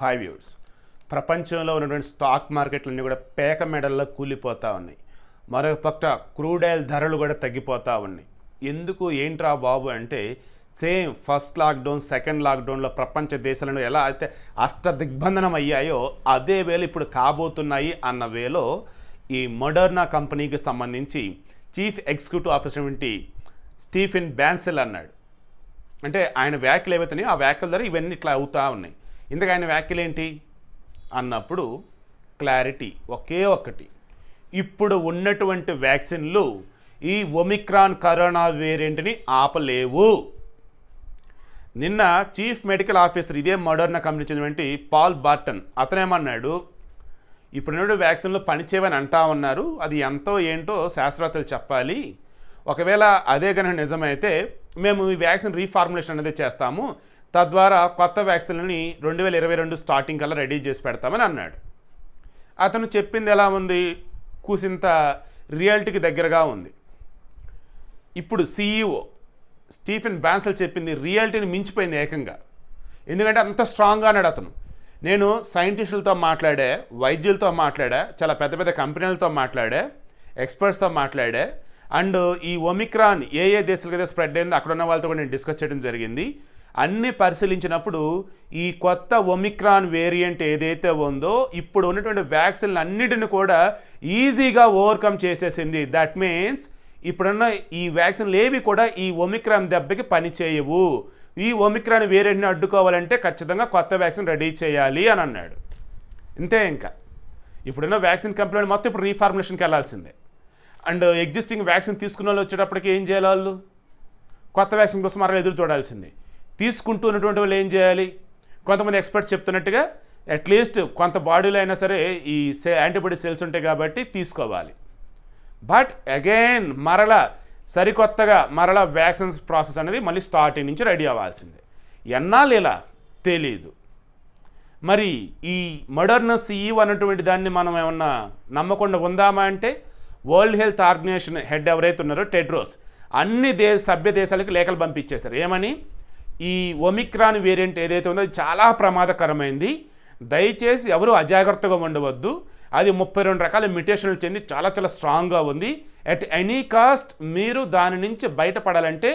high viewers ప్రపంచంలో ఉన్నటువంటి stock మార్కెట్లన్నీ కూడా పేక మెడల్లో కూలిపోతూ ఉన్నాయి మరొక పక్క క్రూడ్ ఆయిల్ ధరలు కూడా తగ్గిపోతూ ఉన్నాయి ఎందుకు ఏంట్రా బాబు అంటే సేమ్ ఫస్ట్ లాక్డౌన్ సెకండ్ లాక్డౌన్లో ప్రపంచ దేశాలను ఎలా అయితే అష్ట దిగ్బంధనం అయ్యాయో అదే వేళ ఇప్పుడు కాబోతున్నాయి అన్న వేలో ఈ మొడర్నా కంపెనీకి సంబంధించి చీఫ్ ఎగ్జిక్యూటివ్ ఆఫీసర్ వంటి స్టీఫిన్ బ్యాన్సెల్ అన్నాడు అంటే ఆయన వ్యాఖ్యలు ఏవైతున్నాయో ఆ వ్యాఖ్యల ద్వారా ఇవన్నీ ఇట్లా అవుతూ ఉన్నాయి ఇందుకు ఆయన ఏంటి అన్నప్పుడు క్లారిటీ ఒకే ఒక్కటి ఇప్పుడు ఉన్నటువంటి వ్యాక్సిన్లు ఈ ఒమిక్రాన్ కరోనా వేరియంట్ని ఆపలేవు నిన్న చీఫ్ మెడికల్ ఆఫీసర్ ఇదే మోడర్న కంపెనీ చెందినటువంటి పాల్ బార్టన్ అతనేమన్నాడు ఇప్పుడు వ్యాక్సిన్లు పనిచేయవని అంటా ఉన్నారు అది ఎంతో ఏంటో శాస్త్రవేత్తలు చెప్పాలి ఒకవేళ అదే కనుక నిజమైతే మేము ఈ వ్యాక్సిన్ రీఫార్ములేషన్ అనేది చేస్తాము తద్వారా కొత్త వ్యాక్సిన్లని రెండు వేల ఇరవై రెండు స్టార్టింగ్ కల్లా రెడీ చేసి పెడతామని అన్నాడు అతను చెప్పింది ఎలా ఉంది కూసింత రియాలిటీకి దగ్గరగా ఉంది ఇప్పుడు సీఈఓ e స్టీఫెన్ బ్యాన్సల్ చెప్పింది రియాలిటీని మించిపోయింది ఏకంగా ఎందుకంటే అంత స్ట్రాంగ్గా అన్నాడు అతను నేను సైంటిస్టులతో మాట్లాడే వైద్యులతో మాట్లాడా చాలా పెద్ద పెద్ద కంపెనీలతో మాట్లాడే ఎక్స్పర్ట్స్తో మాట్లాడే అండ్ ఈ ఒమిక్రాన్ ఏ ఏ దేశాలకైతే స్ప్రెడ్ అయిందో అక్కడ ఉన్న వాళ్ళతో కూడా నేను డిస్కస్ చేయడం జరిగింది అన్నీ పరిశీలించినప్పుడు ఈ కొత్త ఒమిక్రాన్ వేరియంట్ ఏదైతే ఉందో ఇప్పుడు ఉన్నటువంటి వ్యాక్సిన్లు అన్నిటిని కూడా ఈజీగా ఓవర్కమ్ చేసేసింది దట్ మీన్స్ ఇప్పుడున్న ఈ వ్యాక్సిన్లు ఏవి కూడా ఈ ఒమిక్రాన్ దెబ్బకి పనిచేయవు ఈ ఒమిక్రాన్ వేరియంట్ని అడ్డుకోవాలంటే ఖచ్చితంగా కొత్త వ్యాక్సిన్ రెడీ చేయాలి అని అన్నాడు ఇంతే ఇంకా ఇప్పుడున్న వ్యాక్సిన్ కంప్లైంట్ మొత్తం ఇప్పుడు రీఫార్మేషన్కి వెళ్ళాల్సిందే అండ్ ఎగ్జిస్టింగ్ వ్యాక్సిన్ తీసుకున్న వాళ్ళు వచ్చేటప్పటికి ఏం చేయాలి వాళ్ళు కొత్త వ్యాక్సిన్ కోసం మరలా ఎదురు చూడాల్సిందే ఉన్నటువంటి వాళ్ళు ఏం చేయాలి కొంతమంది ఎక్స్పర్ట్స్ చెప్తున్నట్టుగా అట్లీస్ట్ కొంత బాడీలో అయినా సరే ఈ యాంటీబాడీ సెల్స్ ఉంటాయి కాబట్టి తీసుకోవాలి బట్ అగైన్ మరల సరికొత్తగా మరల వ్యాక్సిన్స్ ప్రాసెస్ అనేది మళ్ళీ స్టార్టింగ్ నుంచి రెడీ అవ్వాల్సిందే ఎన్నాళ్ళు ఇలా తెలీదు మరి ఈ మోడర్న్ ఈవ్ e అన్నటువంటి దాన్ని మనం ఏమన్నా నమ్మకుండా ఉందామా అంటే వరల్డ్ హెల్త్ ఆర్గనైజేషన్ హెడ్ ఎవరైతే ఉన్నారో టెడ్రోస్ అన్ని దేశ సభ్య దేశాలకు లేఖలు పంపించేశారు ఏమని ఈ ఒమిక్రాన్ వేరియంట్ ఏదైతే ఉందో అది చాలా ప్రమాదకరమైంది దయచేసి ఎవరు అజాగ్రత్తగా ఉండవద్దు అది ముప్పై రెండు రకాల మ్యుటేషన్లు చెంది చాలా చాలా స్ట్రాంగ్గా ఉంది అట్ ఎనీ కాస్ట్ మీరు దాని నుంచి బయటపడాలంటే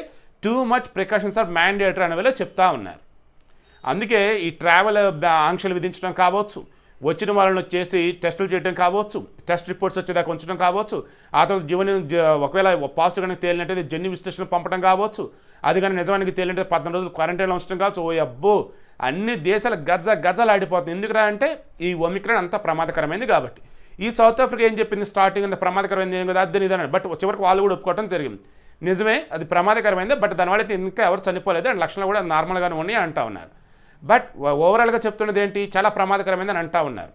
too much precautions are mandatory అనే వేళ చెప్తా ఉన్నారు అందుకే ఈ ట్రావెల్ ఆంక్షలు విధించడం కావచ్చు వచ్చిన వాళ్ళను చేసి టెస్టులు చేయడం కావచ్చు టెస్ట్ రిపోర్ట్స్ వచ్చేదాకా ఉంచడం కావచ్చు ఆ తర్వాత జీవన ఒకవేళ పాజిటివ్ కనుక తేలినట్టయితే జన్యు విశ్లేషణ పంపడం కావచ్చు అది కానీ నిజానికి తేలినట్టు పద్నాలుగు రోజులు క్వారంటైన్లో ఉంచడం కావచ్చు ఓ అబ్బో అన్ని దేశాల గజ గజలు ఆడిపోతుంది ఎందుకురా అంటే ఈ ఒమిక్రాన్ అంత ప్రమాదకరమైంది కాబట్టి ఈ సౌత్ ఆఫ్రికా ఏం చెప్పింది స్టార్టింగ్ అంత ప్రమాదకరమైంది ఏం కదా అర్థం ఇదని బట్ వరకు వాళ్ళు కూడా ఒప్పుకోవడం జరిగింది నిజమే అది ప్రమాదకరమైంది బట్ దానివల్ల అయితే ఇంకా ఎవరు చనిపోలేదు అండ్ లక్షణాలు కూడా నార్మల్గానే ఉన్నాయి అంటా ఉన్నారు బట్ ఓవరాల్గా చెప్తున్నది ఏంటి చాలా ప్రమాదకరమైన అంటా ఉన్నారు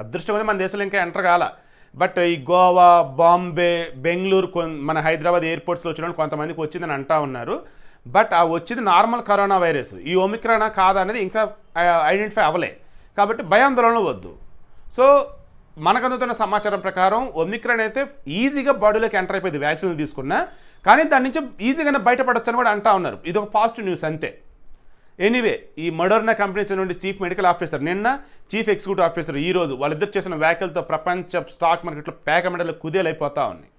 అదృష్టం మన దేశంలో ఇంకా ఎంటర్ కాల బట్ ఈ గోవా బాంబే బెంగళూరు మన హైదరాబాద్ ఎయిర్పోర్ట్స్లో వచ్చిన కొంతమందికి వచ్చిందని అంటా ఉన్నారు బట్ ఆ వచ్చింది నార్మల్ కరోనా వైరస్ ఈ ఒమిక్రానా కాదనేది అనేది ఇంకా ఐడెంటిఫై అవ్వలే కాబట్టి భయాందోళనలు వద్దు సో మనకు అందుతున్న సమాచారం ప్రకారం ఒమిక్రాన్ అయితే ఈజీగా బాడీలోకి ఎంటర్ అయిపోయింది వ్యాక్సిన్ తీసుకున్నా కానీ దాని నుంచి ఈజీగానే బయటపడచ్చు అని కూడా అంటా ఉన్నారు ఇది ఒక పాజిటివ్ న్యూస్ అంతే ఎనీవే ఈ మొడర్నా కంపెనీ నుండి చీఫ్ మెడికల్ ఆఫీసర్ నిన్న చీఫ్ ఎగ్జిక్యూటివ్ ఆఫీసర్ ఈరోజు వాళ్ళిద్దరు చేసిన వ్యాఖ్యలతో ప్రపంచ స్టాక్ మార్కెట్లో మెడలు కుదేలైపోతా ఉన్నాయి